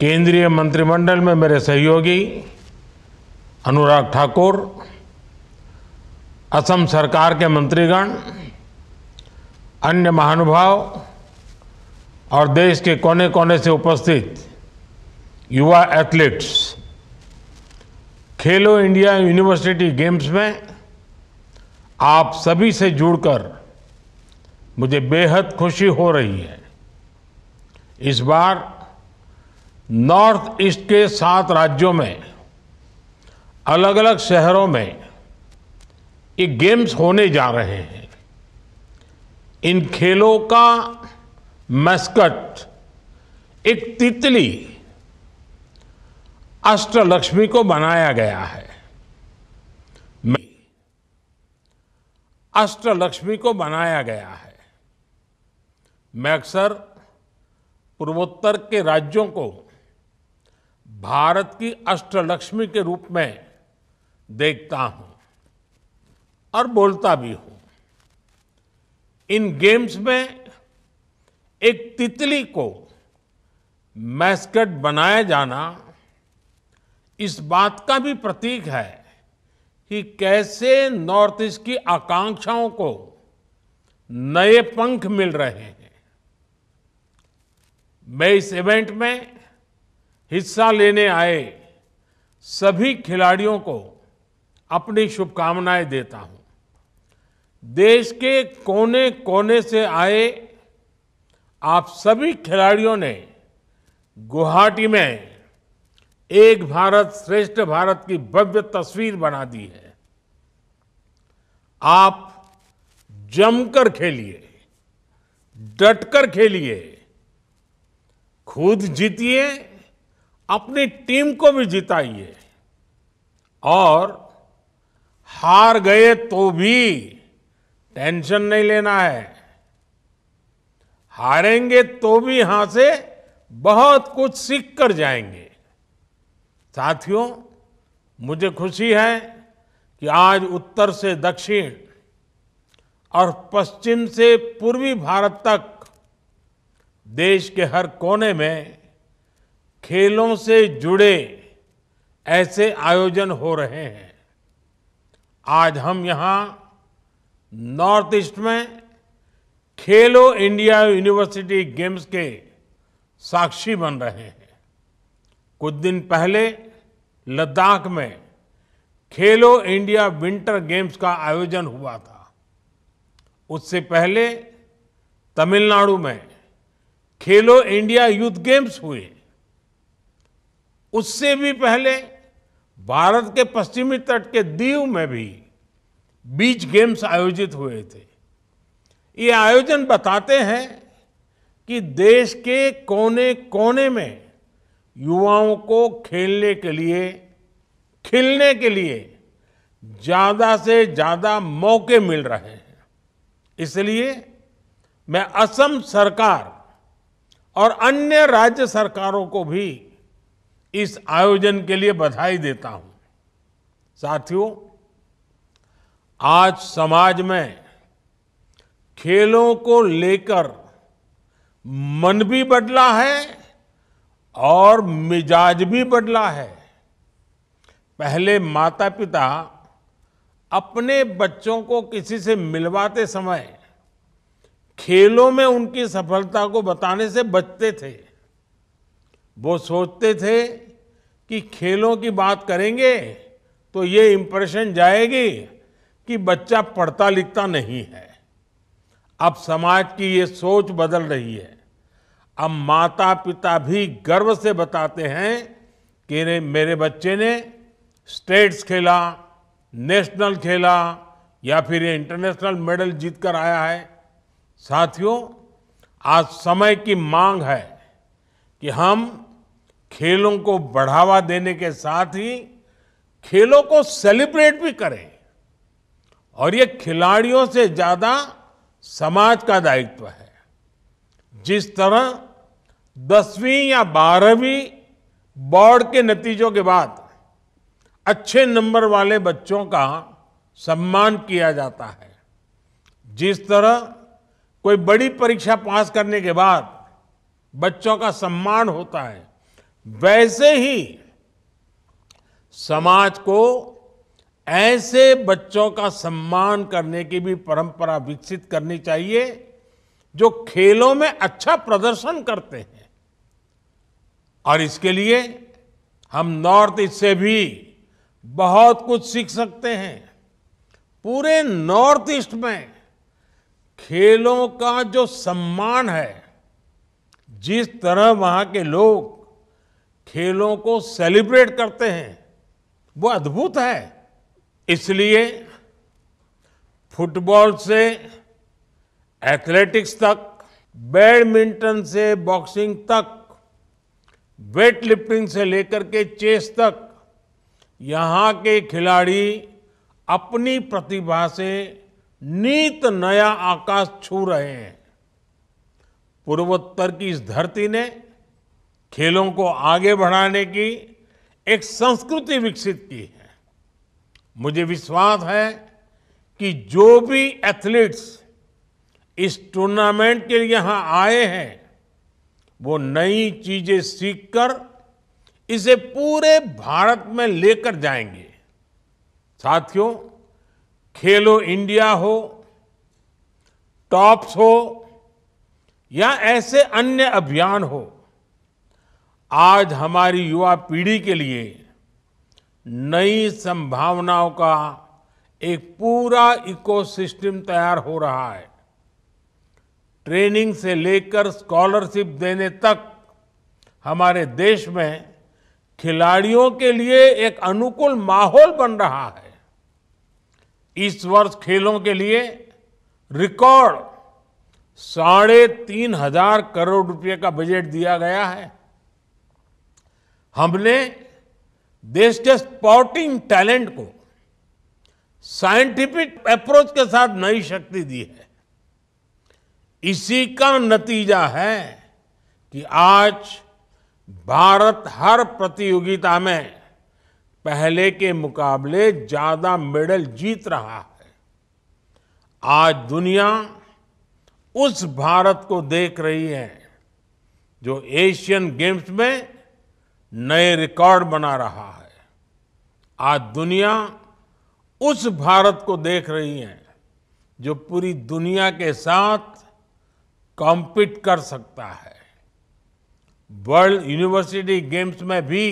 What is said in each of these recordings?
केंद्रीय मंत्रिमंडल में मेरे सहयोगी अनुराग ठाकुर असम सरकार के मंत्रीगण अन्य महानुभाव और देश के कोने कोने से उपस्थित युवा एथलीट्स खेलो इंडिया यूनिवर्सिटी गेम्स में आप सभी से जुड़कर मुझे बेहद खुशी हो रही है इस बार नॉर्थ ईस्ट के सात राज्यों में अलग अलग शहरों में ये गेम्स होने जा रहे हैं इन खेलों का मैस्कट एक तितली अष्टलक्ष्मी को बनाया गया है अष्टलक्ष्मी को बनाया गया है मैं अक्सर पूर्वोत्तर के राज्यों को भारत की अष्टलक्ष्मी के रूप में देखता हूं और बोलता भी हूं इन गेम्स में एक तितली को मैस्कट बनाया जाना इस बात का भी प्रतीक है कि कैसे नॉर्थ ईस्ट की आकांक्षाओं को नए पंख मिल रहे हैं मैं इस इवेंट में हिस्सा लेने आए सभी खिलाड़ियों को अपनी शुभकामनाएं देता हूं देश के कोने कोने से आए आप सभी खिलाड़ियों ने गुवाहाटी में एक भारत श्रेष्ठ भारत की भव्य तस्वीर बना दी है आप जमकर खेलिए डटकर खेलिए खुद जीतिए अपनी टीम को भी जिताइए और हार गए तो भी टेंशन नहीं लेना है हारेंगे तो भी यहां से बहुत कुछ सीख कर जाएंगे साथियों मुझे खुशी है कि आज उत्तर से दक्षिण और पश्चिम से पूर्वी भारत तक देश के हर कोने में खेलों से जुड़े ऐसे आयोजन हो रहे हैं आज हम यहाँ नॉर्थ ईस्ट में खेलो इंडिया यूनिवर्सिटी गेम्स के साक्षी बन रहे हैं कुछ दिन पहले लद्दाख में खेलो इंडिया विंटर गेम्स का आयोजन हुआ था उससे पहले तमिलनाडु में खेलो इंडिया यूथ गेम्स हुए उससे भी पहले भारत के पश्चिमी तट के दीव में भी बीच गेम्स आयोजित हुए थे ये आयोजन बताते हैं कि देश के कोने कोने में युवाओं को खेलने के लिए खिलने के लिए ज़्यादा से ज़्यादा मौके मिल रहे हैं इसलिए मैं असम सरकार और अन्य राज्य सरकारों को भी इस आयोजन के लिए बधाई देता हूं साथियों आज समाज में खेलों को लेकर मन भी बदला है और मिजाज भी बदला है पहले माता पिता अपने बच्चों को किसी से मिलवाते समय खेलों में उनकी सफलता को बताने से बचते थे वो सोचते थे कि खेलों की बात करेंगे तो ये इम्प्रेशन जाएगी कि बच्चा पढ़ता लिखता नहीं है अब समाज की ये सोच बदल रही है अब माता पिता भी गर्व से बताते हैं कि मेरे बच्चे ने स्टेट्स खेला नेशनल खेला या फिर ये इंटरनेशनल मेडल जीत कर आया है साथियों आज समय की मांग है कि हम खेलों को बढ़ावा देने के साथ ही खेलों को सेलिब्रेट भी करें और ये खिलाड़ियों से ज्यादा समाज का दायित्व है जिस तरह दसवीं या बारहवीं बोर्ड के नतीजों के बाद अच्छे नंबर वाले बच्चों का सम्मान किया जाता है जिस तरह कोई बड़ी परीक्षा पास करने के बाद बच्चों का सम्मान होता है वैसे ही समाज को ऐसे बच्चों का सम्मान करने की भी परंपरा विकसित करनी चाहिए जो खेलों में अच्छा प्रदर्शन करते हैं और इसके लिए हम नॉर्थ ईस्ट से भी बहुत कुछ सीख सकते हैं पूरे नॉर्थ ईस्ट में खेलों का जो सम्मान है जिस तरह वहां के लोग खेलों को सेलिब्रेट करते हैं वो अद्भुत है इसलिए फुटबॉल से एथलेटिक्स तक बैडमिंटन से बॉक्सिंग तक वेट लिफ्टिंग से लेकर के चेस तक यहाँ के खिलाड़ी अपनी प्रतिभा से नीत नया आकाश छू रहे हैं पूर्वोत्तर की इस धरती ने खेलों को आगे बढ़ाने की एक संस्कृति विकसित की है मुझे विश्वास है कि जो भी एथलीट्स इस टूर्नामेंट के लिए यहाँ आए हैं वो नई चीजें सीखकर इसे पूरे भारत में लेकर जाएंगे साथियों खेलो इंडिया हो टॉप्स हो या ऐसे अन्य अभियान हो आज हमारी युवा पीढ़ी के लिए नई संभावनाओं का एक पूरा इकोसिस्टम तैयार हो रहा है ट्रेनिंग से लेकर स्कॉलरशिप देने तक हमारे देश में खिलाड़ियों के लिए एक अनुकूल माहौल बन रहा है इस वर्ष खेलों के लिए रिकॉर्ड साढ़े तीन हजार करोड़ रुपए का बजट दिया गया है हमने देश के स्पोर्टिंग टैलेंट को साइंटिफिक अप्रोच के साथ नई शक्ति दी है इसी का नतीजा है कि आज भारत हर प्रतियोगिता में पहले के मुकाबले ज्यादा मेडल जीत रहा है आज दुनिया उस भारत को देख रही है जो एशियन गेम्स में नए रिकॉर्ड बना रहा है आज दुनिया उस भारत को देख रही है जो पूरी दुनिया के साथ कॉम्पीट कर सकता है वर्ल्ड यूनिवर्सिटी गेम्स में भी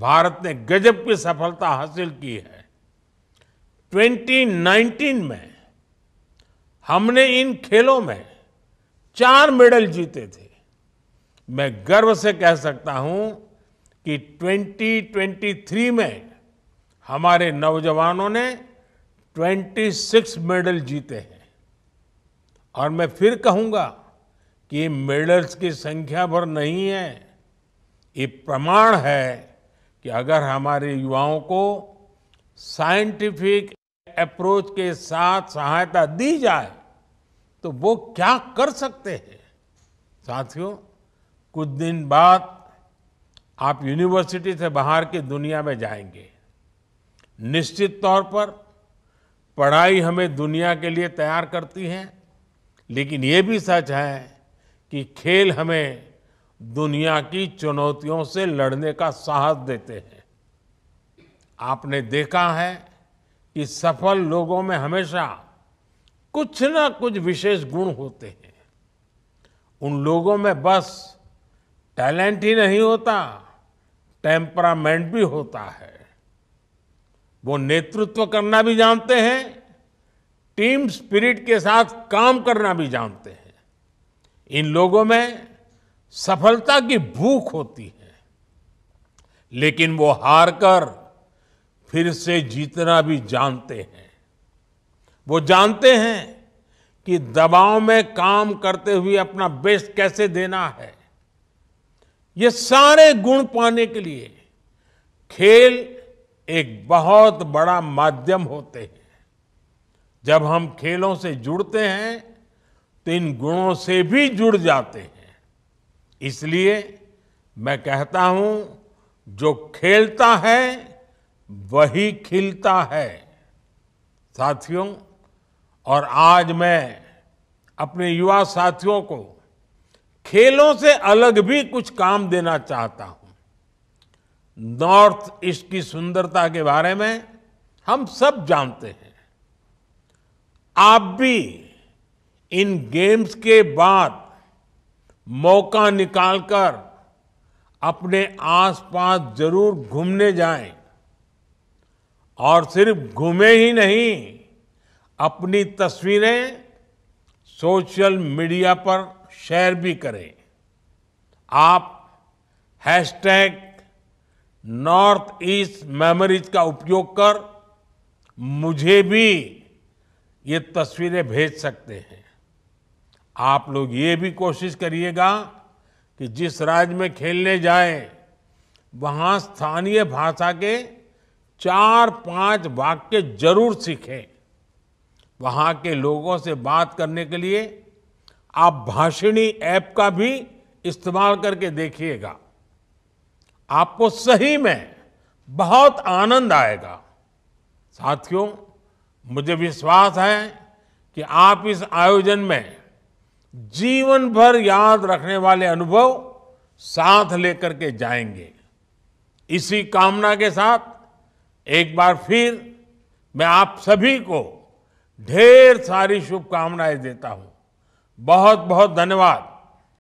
भारत ने गजब की सफलता हासिल की है 2019 में हमने इन खेलों में चार मेडल जीते थे मैं गर्व से कह सकता हूं कि 2023 में हमारे नौजवानों ने 26 मेडल जीते हैं और मैं फिर कहूंगा कि मेडल्स की संख्या भर नहीं है ये प्रमाण है कि अगर हमारे युवाओं को साइंटिफिक अप्रोच के साथ सहायता दी जाए तो वो क्या कर सकते हैं साथियों कुछ दिन बाद आप यूनिवर्सिटी से बाहर की दुनिया में जाएंगे निश्चित तौर पर पढ़ाई हमें दुनिया के लिए तैयार करती है लेकिन ये भी सच है कि खेल हमें दुनिया की चुनौतियों से लड़ने का साहस देते हैं आपने देखा है कि सफल लोगों में हमेशा कुछ ना कुछ विशेष गुण होते हैं उन लोगों में बस टैलेंट ही नहीं होता टेम्परामेंट भी होता है वो नेतृत्व करना भी जानते हैं टीम स्पिरिट के साथ काम करना भी जानते हैं इन लोगों में सफलता की भूख होती है लेकिन वो हार कर फिर से जीतना भी जानते हैं वो जानते हैं कि दबाव में काम करते हुए अपना बेस्ट कैसे देना है ये सारे गुण पाने के लिए खेल एक बहुत बड़ा माध्यम होते हैं जब हम खेलों से जुड़ते हैं तो इन गुणों से भी जुड़ जाते हैं इसलिए मैं कहता हूं जो खेलता है वही खिलता है साथियों और आज मैं अपने युवा साथियों को खेलों से अलग भी कुछ काम देना चाहता हूं नॉर्थ ईस्ट की सुंदरता के बारे में हम सब जानते हैं आप भी इन गेम्स के बाद मौका निकालकर अपने आसपास जरूर घूमने जाएं और सिर्फ घूमे ही नहीं अपनी तस्वीरें सोशल मीडिया पर शेयर भी करें आप hashtag north east memories का उपयोग कर मुझे भी ये तस्वीरें भेज सकते हैं आप लोग ये भी कोशिश करिएगा कि जिस राज्य में खेलने जाए वहाँ स्थानीय भाषा के चार पांच वाक्य जरूर सीखें वहाँ के लोगों से बात करने के लिए आप भाषिणी ऐप का भी इस्तेमाल करके देखिएगा आपको सही में बहुत आनंद आएगा साथियों मुझे विश्वास है कि आप इस आयोजन में जीवन भर याद रखने वाले अनुभव साथ लेकर के जाएंगे इसी कामना के साथ एक बार फिर मैं आप सभी को ढेर सारी शुभकामनाएं देता हूं बहुत बहुत धन्यवाद